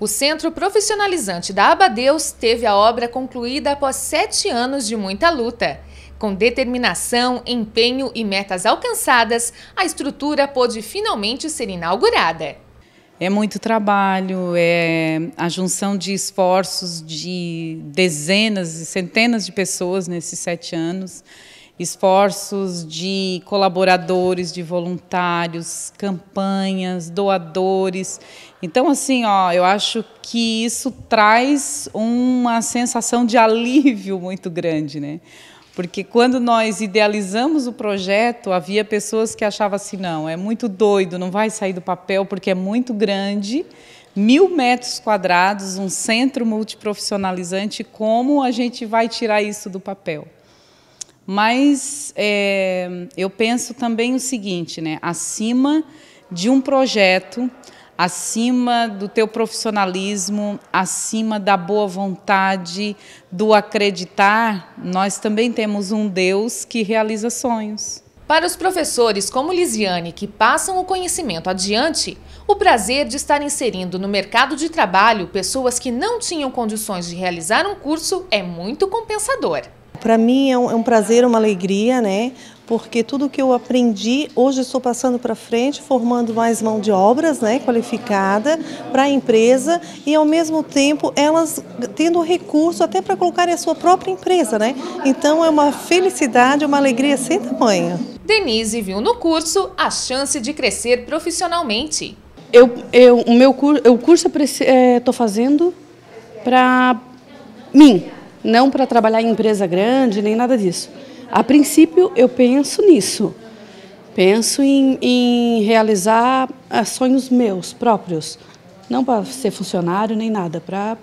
O Centro Profissionalizante da Abadeus teve a obra concluída após sete anos de muita luta. Com determinação, empenho e metas alcançadas, a estrutura pôde finalmente ser inaugurada. É muito trabalho, é a junção de esforços de dezenas e centenas de pessoas nesses sete anos esforços de colaboradores, de voluntários, campanhas, doadores. Então, assim, ó, eu acho que isso traz uma sensação de alívio muito grande, né? Porque quando nós idealizamos o projeto, havia pessoas que achavam assim, não, é muito doido, não vai sair do papel porque é muito grande, mil metros quadrados, um centro multiprofissionalizante, como a gente vai tirar isso do papel? Mas é, eu penso também o seguinte, né? Acima de um projeto, acima do teu profissionalismo, acima da boa vontade, do acreditar, nós também temos um Deus que realiza sonhos. Para os professores como Lisiane, que passam o conhecimento adiante, o prazer de estar inserindo no mercado de trabalho pessoas que não tinham condições de realizar um curso é muito compensador. Para mim é um, é um prazer, uma alegria, né? porque tudo que eu aprendi hoje estou passando para frente, formando mais mão de obras né, qualificada para a empresa e ao mesmo tempo elas tendo recurso até para colocar a sua própria empresa. Né? Então é uma felicidade, uma alegria sem tamanho. Denise viu no curso a chance de crescer profissionalmente. Eu, eu o meu curso, o curso estou é, eh, fazendo para mim, não para trabalhar em empresa grande, nem nada disso. A princípio, eu penso nisso. Penso em, em realizar ah, sonhos meus próprios. Não para ser funcionário nem nada, para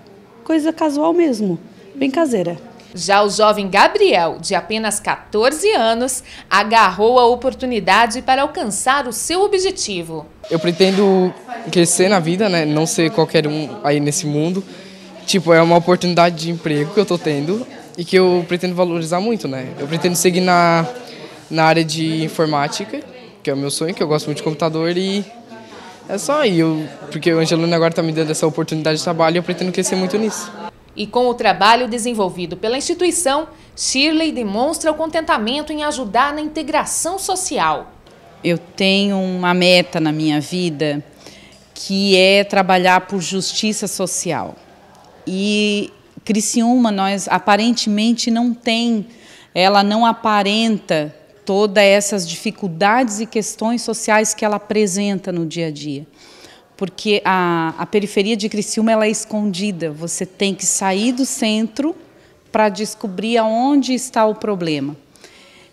coisa casual mesmo, bem caseira. Já o jovem Gabriel, de apenas 14 anos, agarrou a oportunidade para alcançar o seu objetivo. Eu pretendo crescer na vida, né? não ser qualquer um aí nesse mundo tipo, é uma oportunidade de emprego que eu estou tendo e que eu pretendo valorizar muito, né? Eu pretendo seguir na, na área de informática, que é o meu sonho, que eu gosto muito de computador e é só aí, eu, porque o Angelone agora está me dando essa oportunidade de trabalho e eu pretendo crescer muito nisso. E com o trabalho desenvolvido pela instituição, Shirley demonstra o contentamento em ajudar na integração social. Eu tenho uma meta na minha vida que é trabalhar por justiça social. E Criciúma, nós aparentemente não tem, ela não aparenta todas essas dificuldades e questões sociais que ela apresenta no dia a dia. Porque a, a periferia de Criciúma ela é escondida, você tem que sair do centro para descobrir aonde está o problema.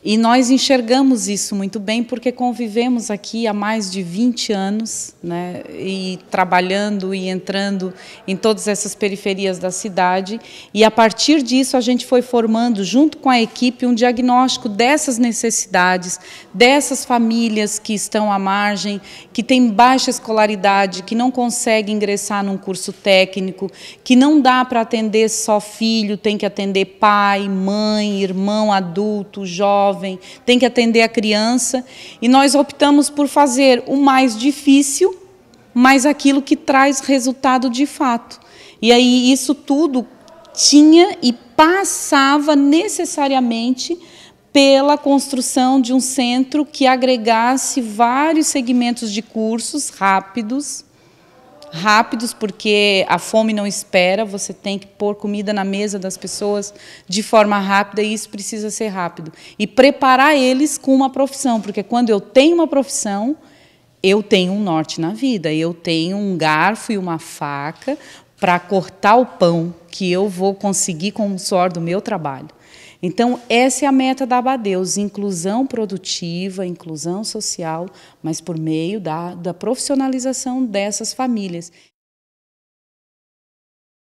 E nós enxergamos isso muito bem porque convivemos aqui há mais de 20 anos, né, e trabalhando e entrando em todas essas periferias da cidade, e a partir disso a gente foi formando junto com a equipe um diagnóstico dessas necessidades, dessas famílias que estão à margem, que têm baixa escolaridade, que não conseguem ingressar num curso técnico, que não dá para atender só filho, tem que atender pai, mãe, irmão, adulto, jovem, jovem, tem que atender a criança. E nós optamos por fazer o mais difícil, mas aquilo que traz resultado de fato. E aí isso tudo tinha e passava necessariamente pela construção de um centro que agregasse vários segmentos de cursos rápidos rápidos, porque a fome não espera, você tem que pôr comida na mesa das pessoas de forma rápida e isso precisa ser rápido. E preparar eles com uma profissão, porque quando eu tenho uma profissão, eu tenho um norte na vida, eu tenho um garfo e uma faca para cortar o pão que eu vou conseguir com o suor do meu trabalho. Então, essa é a meta da Abadeus, inclusão produtiva, inclusão social, mas por meio da, da profissionalização dessas famílias.